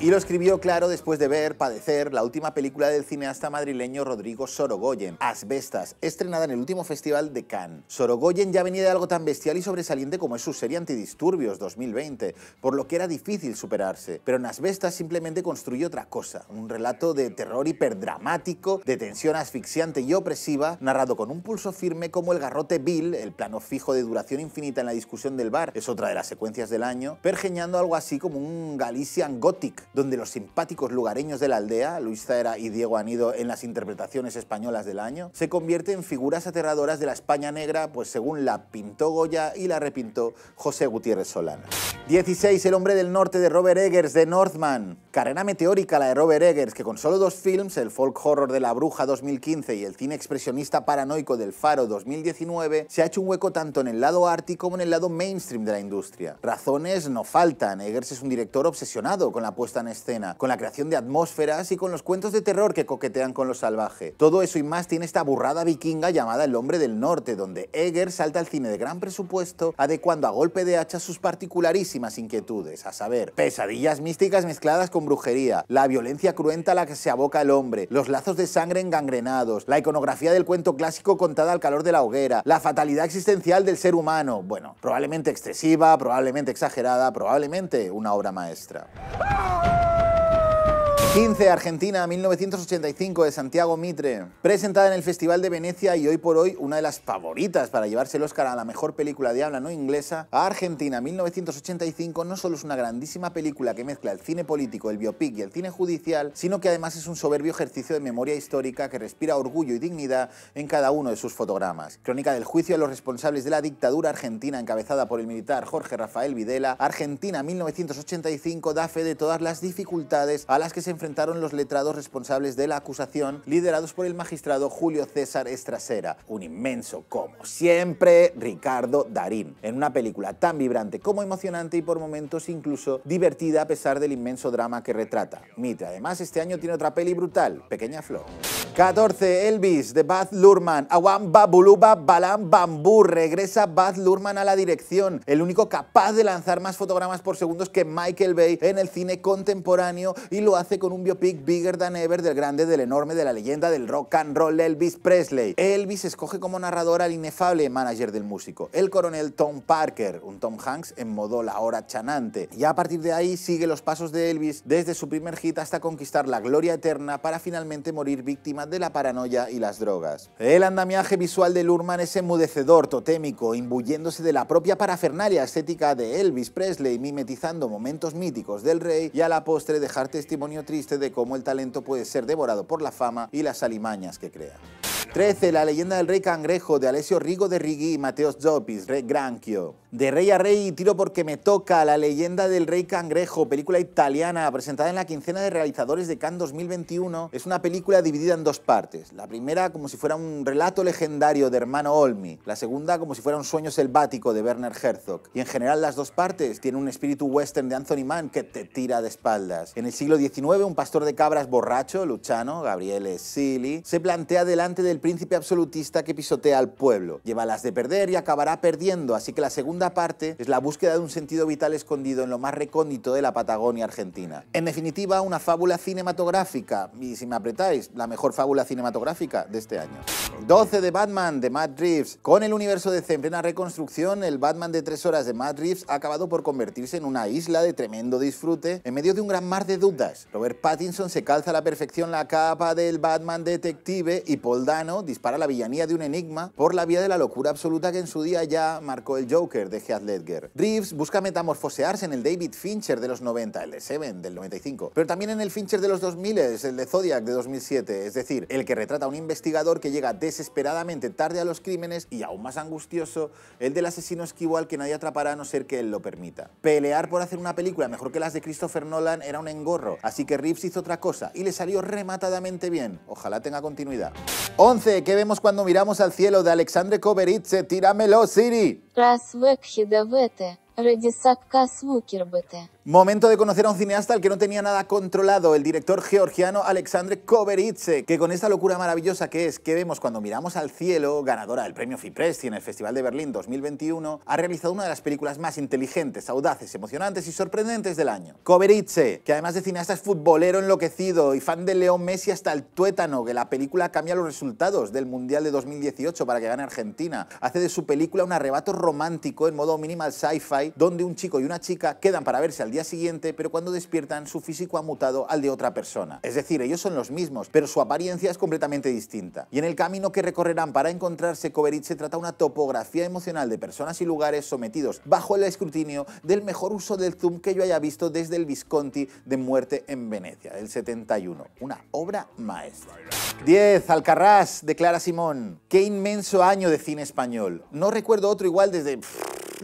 Y lo escribió claro después de ver Padecer, la última película del cineasta madrileño Rodrigo Sorogoyen, Asbestas, estrenada en el último festival de Cannes. Sorogoyen ya venía de algo tan bestial y sobresaliente como es su serie Antidisturbios 2020, por lo que era difícil superarse. Pero en Asbestas simplemente construyó otra cosa, un relato de terror hiperdramático, de tensión asfixiante y opresiva, narrado con un pulso firme como el garrote Bill, el plano fijo de duración infinita en la discusión del bar, es otra de las secuencias del año, pergeñando algo así como un Galicia Gothic, donde los simpáticos lugareños de la aldea, Luis era y Diego Anido en las interpretaciones españolas del año, se convierte en figuras aterradoras de la España negra, pues según la pintó Goya y la repintó José Gutiérrez Solana. 16. El hombre del norte de Robert Eggers, de Northman. Carrera meteórica la de Robert Eggers, que con solo dos films, el folk horror de La Bruja 2015 y el cine expresionista paranoico del Faro 2019, se ha hecho un hueco tanto en el lado ártico como en el lado mainstream de la industria. Razones no faltan. Eggers es un director obsesionado con la puesta en escena, con la creación de atmósferas y con los cuentos de terror que coquetean con lo salvaje. Todo eso y más tiene esta burrada vikinga llamada El Hombre del Norte, donde Egger salta al cine de gran presupuesto, adecuando a golpe de hacha sus particularísimas inquietudes, a saber, pesadillas místicas mezcladas con brujería, la violencia cruenta a la que se aboca el hombre, los lazos de sangre engangrenados, la iconografía del cuento clásico contada al calor de la hoguera, la fatalidad existencial del ser humano, bueno, probablemente excesiva, probablemente exagerada, probablemente una obra maestra. Ah! 15 Argentina 1985 de Santiago Mitre, presentada en el Festival de Venecia y hoy por hoy una de las favoritas para llevarse el Oscar a la mejor película de habla no inglesa, Argentina 1985 no solo es una grandísima película que mezcla el cine político, el biopic y el cine judicial, sino que además es un soberbio ejercicio de memoria histórica que respira orgullo y dignidad en cada uno de sus fotogramas. Crónica del juicio a los responsables de la dictadura argentina encabezada por el militar Jorge Rafael Videla, Argentina 1985 da fe de todas las dificultades a las que se enfrentaron los letrados responsables de la acusación, liderados por el magistrado Julio César Estrasera, un inmenso, como siempre, Ricardo Darín, en una película tan vibrante como emocionante y por momentos incluso divertida a pesar del inmenso drama que retrata. Mitre, además, este año tiene otra peli brutal, Pequeña Flor. 14. Elvis, de Baz Luhrmann. Aguamba Buluba Balam Bambú. Regresa Baz Lurman a la dirección, el único capaz de lanzar más fotogramas por segundos que Michael Bay en el cine contemporáneo y lo hace con un biopic Bigger Than Ever del grande, del enorme, de la leyenda del rock and roll Elvis Presley. Elvis escoge como narrador al inefable manager del músico, el coronel Tom Parker, un Tom Hanks en modo la hora chanante. Y a partir de ahí sigue los pasos de Elvis desde su primer hit hasta conquistar la gloria eterna para finalmente morir víctima de la paranoia y las drogas. El andamiaje visual de Lurman es enmudecedor, totémico, imbuyéndose de la propia parafernalia estética de Elvis Presley, mimetizando momentos míticos del rey y a la postre dejar testimonio triste de cómo el talento puede ser devorado por la fama y las alimañas que crea. 13. La leyenda del rey cangrejo de Alessio Rigo de Rigui y Mateos Zopis, Rey Granquio. De Rey a Rey y Tiro porque me toca, la leyenda del Rey Cangrejo, película italiana presentada en la quincena de realizadores de Cannes 2021, es una película dividida en dos partes. La primera como si fuera un relato legendario de hermano Olmi, la segunda como si fuera un sueño selvático de Werner Herzog. Y en general las dos partes tienen un espíritu western de Anthony Mann que te tira de espaldas. En el siglo XIX, un pastor de cabras borracho, Luchano, Gabriele Sili, se plantea delante del príncipe absolutista que pisotea al pueblo. Lleva las de perder y acabará perdiendo, así que la segunda parte es la búsqueda de un sentido vital escondido en lo más recóndito de la Patagonia argentina. En definitiva, una fábula cinematográfica, y si me apretáis, la mejor fábula cinematográfica de este año. 12 de Batman de Matt Reeves. Con el universo de en plena reconstrucción, el Batman de tres horas de Matt Reeves ha acabado por convertirse en una isla de tremendo disfrute en medio de un gran mar de dudas. Robert Pattinson se calza a la perfección la capa del Batman detective y Paul Dano dispara la villanía de un enigma por la vía de la locura absoluta que en su día ya marcó el Joker de Heath Ledger. Reeves busca metamorfosearse en el David Fincher de los 90, el de Seven del 95, pero también en el Fincher de los 2000, el de Zodiac de 2007, es decir, el que retrata a un investigador que llega desesperadamente tarde a los crímenes y aún más angustioso, el del asesino esquivo que nadie atrapará a no ser que él lo permita. Pelear por hacer una película mejor que las de Christopher Nolan era un engorro, así que Reeves hizo otra cosa y le salió rematadamente bien. Ojalá tenga continuidad. 11. ¿Qué vemos cuando miramos al cielo? De Alexandre Koberitze. Tíramelo, Siri. Кхідавете, Редісакка Свукірбете. Momento de conocer a un cineasta al que no tenía nada controlado, el director georgiano Alexandre Coverice, que con esta locura maravillosa que es que vemos cuando miramos al cielo, ganadora del premio FIPRESTI en el Festival de Berlín 2021, ha realizado una de las películas más inteligentes, audaces, emocionantes y sorprendentes del año. Coverice, que además de cineasta es futbolero enloquecido y fan de León Messi hasta el tuétano, que la película cambia los resultados del Mundial de 2018 para que gane Argentina, hace de su película un arrebato romántico en modo minimal sci-fi, donde un chico y una chica quedan para verse al al día siguiente, pero cuando despiertan su físico ha mutado al de otra persona. Es decir, ellos son los mismos, pero su apariencia es completamente distinta. Y en el camino que recorrerán para encontrarse, Coverit se trata una topografía emocional de personas y lugares sometidos bajo el escrutinio del mejor uso del zoom que yo haya visto desde el Visconti de Muerte en Venecia, del 71. Una obra maestra. 10. Alcarrás, declara Simón. Qué inmenso año de cine español. No recuerdo otro igual desde...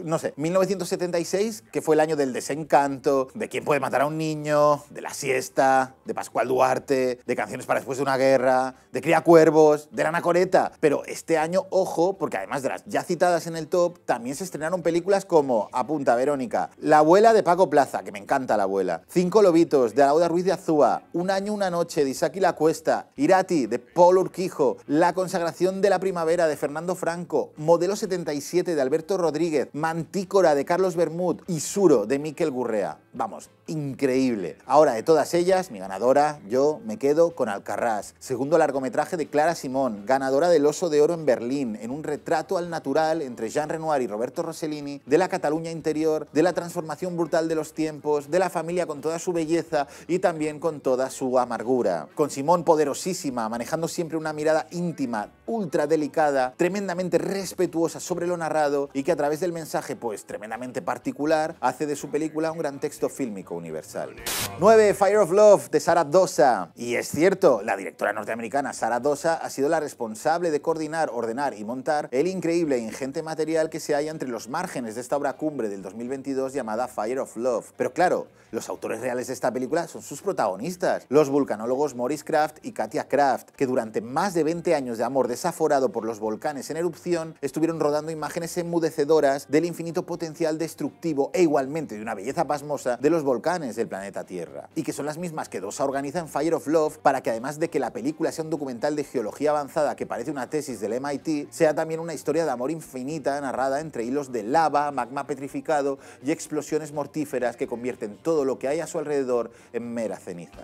no sé, 1976, que fue el año del desencanto de quién puede matar a un niño, de la siesta, de Pascual Duarte, de canciones para después de una guerra, de Cría Cuervos, de La Anacoreta. Pero este año, ojo, porque además de las ya citadas en el top, también se estrenaron películas como Apunta Verónica, La abuela de Paco Plaza, que me encanta la abuela, Cinco Lobitos de Alauda Ruiz de Azúa, Un año, una noche de Isaki La Cuesta, Irati de Paul Urquijo, La consagración de la primavera de Fernando Franco, Modelo 77 de Alberto Rodríguez, Mantícora de Carlos Bermud y Suro de Miquel Gurrea. 거야. Vamos, increíble. Ahora, de todas ellas, mi ganadora, yo me quedo con Alcarrás, segundo largometraje de Clara Simón, ganadora del Oso de Oro en Berlín, en un retrato al natural entre Jean Renoir y Roberto Rossellini, de la Cataluña interior, de la transformación brutal de los tiempos, de la familia con toda su belleza y también con toda su amargura. Con Simón poderosísima, manejando siempre una mirada íntima, ultra delicada, tremendamente respetuosa sobre lo narrado y que a través del mensaje, pues tremendamente particular, hace de su película un gran texto fílmico universal. 9. Fire of Love de Sara Dosa. Y es cierto, la directora norteamericana Sara Dosa ha sido la responsable de coordinar, ordenar y montar el increíble e ingente material que se halla entre los márgenes de esta obra cumbre del 2022 llamada Fire of Love. Pero claro, los autores reales de esta película son sus protagonistas, los vulcanólogos Morris Kraft y Katia Kraft, que durante más de 20 años de amor desaforado por los volcanes en erupción, estuvieron rodando imágenes enmudecedoras del infinito potencial destructivo e igualmente de una belleza pasmosa de los volcanes del planeta Tierra, y que son las mismas que Dosa organiza en Fire of Love para que además de que la película sea un documental de geología avanzada que parece una tesis del MIT, sea también una historia de amor infinita narrada entre hilos de lava, magma petrificado y explosiones mortíferas que convierten todo lo que hay a su alrededor en mera ceniza.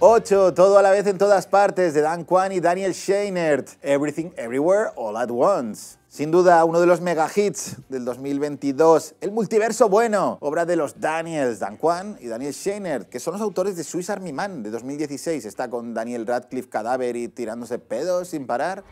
8. Todo a la vez en todas partes de Dan Kwan y Daniel Scheinert. Everything Everywhere All at Once. Sin duda, uno de los mega hits del 2022, El multiverso bueno, obra de los Daniels, Dan Kwan y Daniel Scheiner, que son los autores de Swiss Army Man de 2016. Está con Daniel Radcliffe cadáver y tirándose pedos sin parar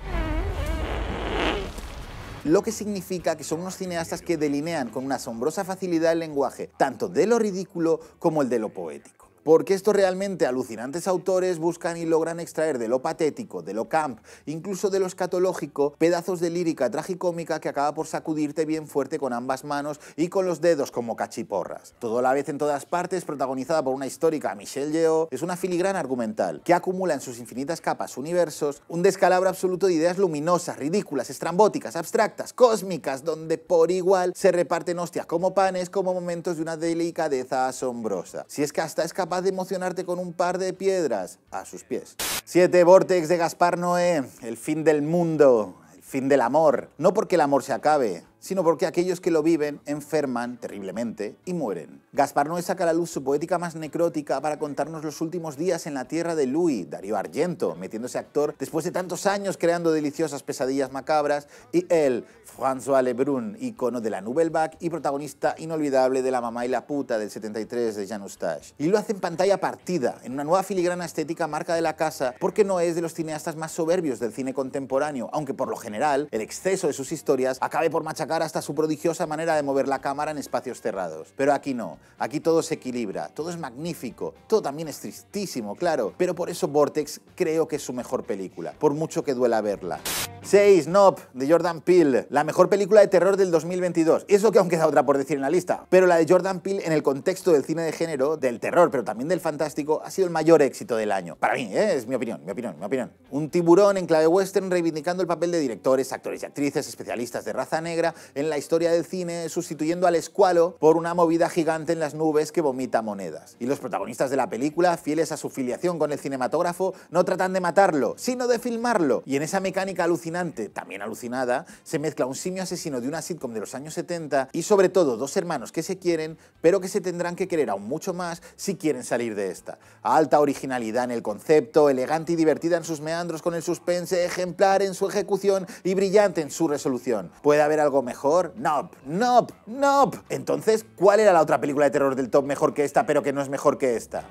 lo que significa que son unos cineastas que delinean con una asombrosa facilidad el lenguaje, tanto de lo ridículo como el de lo poético porque estos realmente alucinantes autores buscan y logran extraer de lo patético, de lo camp, incluso de lo escatológico, pedazos de lírica tragicómica que acaba por sacudirte bien fuerte con ambas manos y con los dedos como cachiporras. Todo la vez en todas partes, protagonizada por una histórica Michelle Yeoh, es una filigrana argumental que acumula en sus infinitas capas universos un descalabro absoluto de ideas luminosas, ridículas, estrambóticas, abstractas, cósmicas, donde por igual se reparten hostias como panes, como momentos de una delicadeza asombrosa. Si es que hasta es capaz de emocionarte con un par de piedras a sus pies. 7. Vortex de Gaspar Noé, el fin del mundo, el fin del amor. No porque el amor se acabe, sino porque aquellos que lo viven enferman terriblemente y mueren. Gaspar Noé saca a la luz su poética más necrótica para contarnos los últimos días en la tierra de Louis, Darío Argento, metiéndose actor después de tantos años creando deliciosas pesadillas macabras, y él, François Lebrun, icono de la Nouvelle Vague y protagonista inolvidable de La mamá y la puta del 73 de Jean Eustache. Y lo hace en pantalla partida, en una nueva filigrana estética marca de la casa, porque no es de los cineastas más soberbios del cine contemporáneo, aunque por lo general el exceso de sus historias acabe por machacar hasta su prodigiosa manera de mover la cámara en espacios cerrados. Pero aquí no, aquí todo se equilibra, todo es magnífico, todo también es tristísimo, claro, pero por eso Vortex creo que es su mejor película, por mucho que duela verla. 6. Nope, de Jordan Peele, la mejor película de terror del 2022. Eso que aún queda otra por decir en la lista, pero la de Jordan Peele en el contexto del cine de género, del terror, pero también del fantástico, ha sido el mayor éxito del año. Para mí, ¿eh? es mi opinión, mi opinión, mi opinión. Un tiburón en clave western reivindicando el papel de directores, actores y actrices, especialistas de raza negra, en la historia del cine, sustituyendo al escualo por una movida gigante en las nubes que vomita monedas. Y los protagonistas de la película, fieles a su filiación con el cinematógrafo, no tratan de matarlo, sino de filmarlo. Y en esa mecánica alucinante, también alucinada, se mezcla un simio asesino de una sitcom de los años 70 y sobre todo dos hermanos que se quieren, pero que se tendrán que querer aún mucho más si quieren salir de esta. alta originalidad en el concepto, elegante y divertida en sus meandros con el suspense, ejemplar en su ejecución y brillante en su resolución. Puede haber algo mejor mejor? No, no, no. Entonces, ¿cuál era la otra película de terror del top mejor que esta, pero que no es mejor que esta?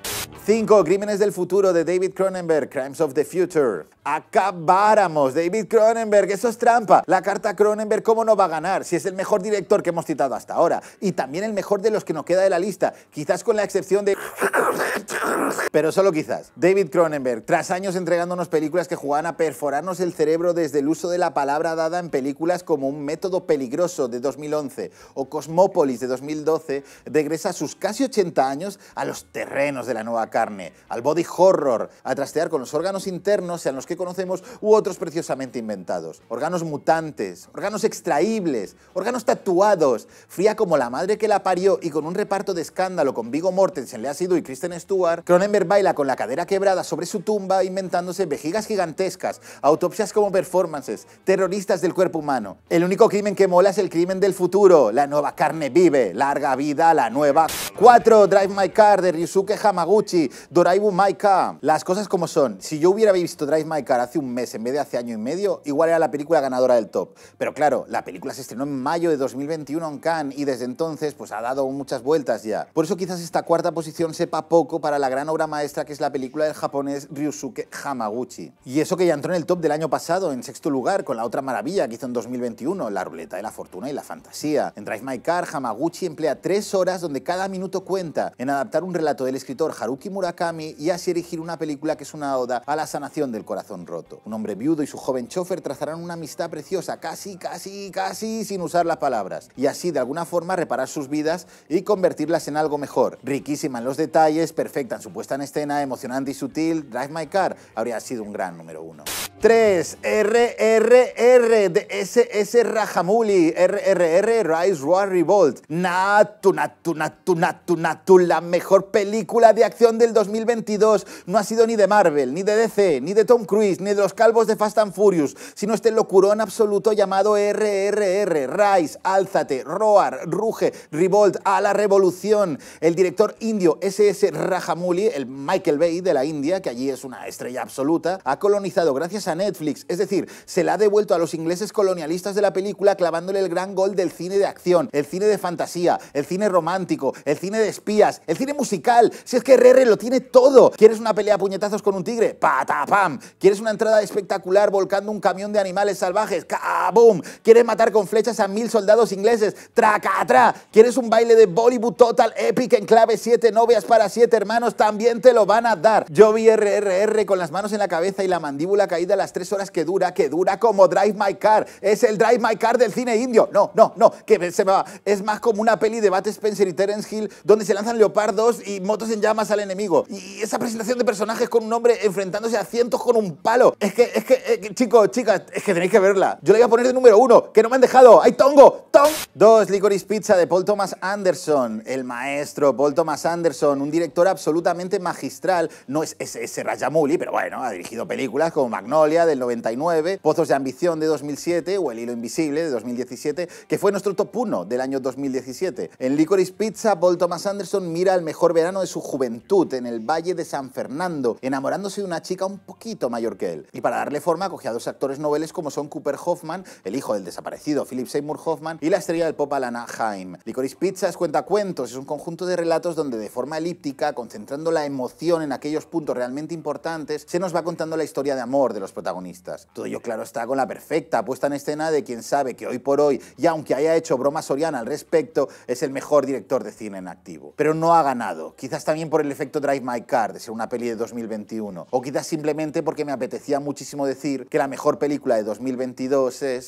5. Crímenes del futuro de David Cronenberg, Crimes of the Future. Acabáramos, David Cronenberg, eso es trampa. La carta Cronenberg, ¿cómo no va a ganar? Si es el mejor director que hemos citado hasta ahora. Y también el mejor de los que nos queda de la lista, quizás con la excepción de... Pero solo quizás. David Cronenberg, tras años entregándonos películas que jugaban a perforarnos el cerebro desde el uso de la palabra dada en películas como un método peligroso de 2011 o Cosmópolis de 2012, regresa a sus casi 80 años a los terrenos de la nueva carne, al body horror, a trastear con los órganos internos, sean los que conocemos u otros preciosamente inventados. Órganos mutantes, órganos extraíbles, órganos tatuados, fría como la madre que la parió y con un reparto de escándalo con Vigo Mortensen, Lea sido y Kristen Stewart, Cronenberg baila con la cadera quebrada sobre su tumba inventándose vejigas gigantescas, autopsias como performances, terroristas del cuerpo humano. El único crimen que es el crimen del futuro. La nueva carne vive. Larga vida la nueva. 4. Drive My Car de Ryusuke Hamaguchi. Doraibu Maika. Las cosas como son. Si yo hubiera visto Drive My Car hace un mes en vez de hace año y medio, igual era la película ganadora del top. Pero claro, la película se estrenó en mayo de 2021 en Cannes y desde entonces pues ha dado muchas vueltas ya. Por eso quizás esta cuarta posición sepa poco para la gran obra maestra que es la película del japonés Ryusuke Hamaguchi. Y eso que ya entró en el top del año pasado, en sexto lugar, con la otra maravilla que hizo en 2021, La Ruleta la fortuna y la fantasía. En Drive My Car, Hamaguchi emplea tres horas donde cada minuto cuenta en adaptar un relato del escritor Haruki Murakami y así erigir una película que es una oda a la sanación del corazón roto. Un hombre viudo y su joven chofer trazarán una amistad preciosa, casi, casi, casi sin usar las palabras, y así de alguna forma reparar sus vidas y convertirlas en algo mejor. Riquísima en los detalles, perfecta en su puesta en escena, emocionante y sutil, Drive My Car habría sido un gran número uno. 3. RRR de SS Rajamuli. RRR Rise Roar Revolt. Natu, natu, natu, natu, natu. La mejor película de acción del 2022. No ha sido ni de Marvel, ni de DC, ni de Tom Cruise, ni de los calvos de Fast and Furious, sino este locurón absoluto llamado RRR. Rise, Álzate, Roar, Ruge, Revolt, a la revolución. El director indio SS Rajamuli, el Michael Bay de la India, que allí es una estrella absoluta, ha colonizado gracias a a Netflix. Es decir, se la ha devuelto a los ingleses colonialistas de la película clavándole el gran gol del cine de acción, el cine de fantasía, el cine romántico, el cine de espías, el cine musical. Si es que RR lo tiene todo. ¿Quieres una pelea a puñetazos con un tigre? pam ¿Quieres una entrada espectacular volcando un camión de animales salvajes? ¡Kaboom! ¿Quieres matar con flechas a mil soldados ingleses? ¡Tracatra! ¿Quieres un baile de Bollywood total epic en clave 7 novias para 7 hermanos? También te lo van a dar. Yo vi RRR con las manos en la cabeza y la mandíbula caída las tres horas que dura, que dura como Drive My Car. Es el Drive My Car del cine indio. No, no, no, que se me va. Es más como una peli de Bat Spencer y Terence Hill donde se lanzan leopardos y motos en llamas al enemigo. Y esa presentación de personajes con un hombre enfrentándose a cientos con un palo. Es que, es eh, que, chicos, chicas, es que tenéis que verla. Yo la voy a poner de número uno, que no me han dejado. ¡Hay tongo! ¡Tong! Dos, Licorice Pizza de Paul Thomas Anderson. El maestro Paul Thomas Anderson, un director absolutamente magistral. No es ese, ese Rajamouli, pero bueno, ha dirigido películas como Magnolia del 99, Pozos de Ambición de 2007 o El Hilo Invisible de 2017, que fue nuestro top 1 del año 2017. En Licorice Pizza, Paul Thomas Anderson mira el mejor verano de su juventud en el Valle de San Fernando, enamorándose de una chica un poquito mayor que él. Y para darle forma, cogió a dos actores noveles como son Cooper Hoffman, el hijo del desaparecido Philip Seymour Hoffman, y la estrella del pop Alana Haim. Licorice Pizza es cuentacuentos, es un conjunto de relatos donde de forma elíptica, concentrando la emoción en aquellos puntos realmente importantes, se nos va contando la historia de amor de los todo ello, claro, está con la perfecta puesta en escena de quien sabe que hoy por hoy, y aunque haya hecho broma Soriana al respecto, es el mejor director de cine en activo. Pero no ha ganado, quizás también por el efecto Drive My Car, de ser una peli de 2021, o quizás simplemente porque me apetecía muchísimo decir que la mejor película de 2022 es...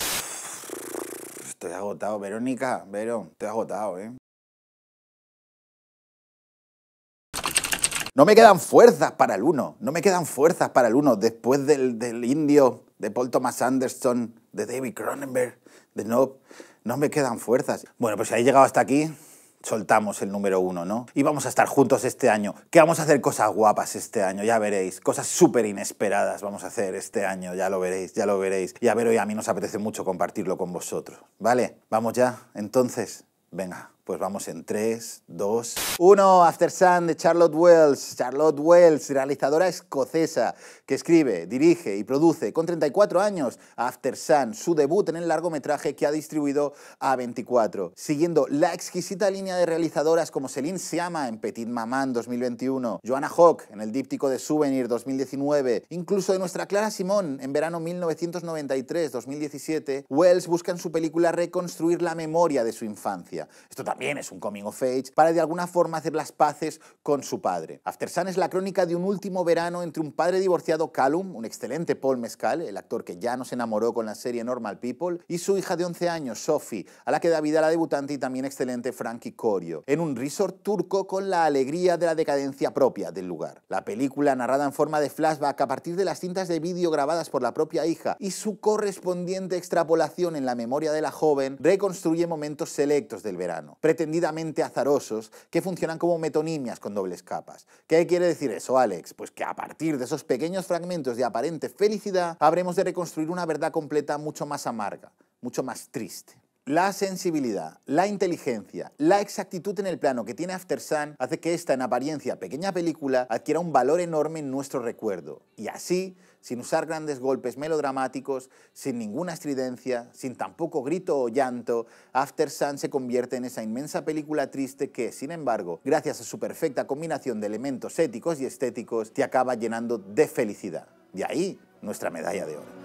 Estoy agotado, Verónica, Verón, estoy agotado, ¿eh? No me quedan fuerzas para el uno. no me quedan fuerzas para el uno después del, del, indio, de Paul Thomas Anderson, de David Cronenberg, de No, no me quedan fuerzas. Bueno, pues si habéis llegado hasta aquí, soltamos el número uno, ¿no? Y vamos a estar juntos este año, que vamos a hacer cosas guapas este año, ya veréis, cosas súper inesperadas vamos a hacer este año, ya lo veréis, ya lo veréis. Y a ver, hoy a mí nos apetece mucho compartirlo con vosotros, ¿vale? Vamos ya, entonces, venga, pues vamos en 3, 2, 1. After Sun de Charlotte Wells. Charlotte Wells, realizadora escocesa, que escribe, dirige y produce con 34 años After Sun, su debut en el largometraje que ha distribuido a 24. Siguiendo la exquisita línea de realizadoras como Celine Siama en Petit Maman 2021, Joanna Hawk en el díptico de Souvenir 2019, incluso de nuestra Clara Simón en verano 1993-2017, Wells busca en su película reconstruir la memoria de su infancia también es un coming of age, para de alguna forma hacer las paces con su padre. After Sun es la crónica de un último verano entre un padre divorciado, Callum, un excelente Paul Mescal, el actor que ya nos enamoró con la serie Normal People, y su hija de 11 años, Sophie, a la que da vida la debutante y también excelente Frankie Corio, en un resort turco con la alegría de la decadencia propia del lugar. La película, narrada en forma de flashback a partir de las cintas de vídeo grabadas por la propia hija y su correspondiente extrapolación en la memoria de la joven, reconstruye momentos selectos del verano pretendidamente azarosos que funcionan como metonimias con dobles capas. ¿Qué quiere decir eso, Alex? Pues que a partir de esos pequeños fragmentos de aparente felicidad habremos de reconstruir una verdad completa mucho más amarga, mucho más triste. La sensibilidad, la inteligencia, la exactitud en el plano que tiene After Sun hace que esta en apariencia pequeña película adquiera un valor enorme en nuestro recuerdo y así sin usar grandes golpes melodramáticos, sin ninguna estridencia, sin tampoco grito o llanto, After Sun se convierte en esa inmensa película triste que, sin embargo, gracias a su perfecta combinación de elementos éticos y estéticos, te acaba llenando de felicidad. De ahí nuestra medalla de oro.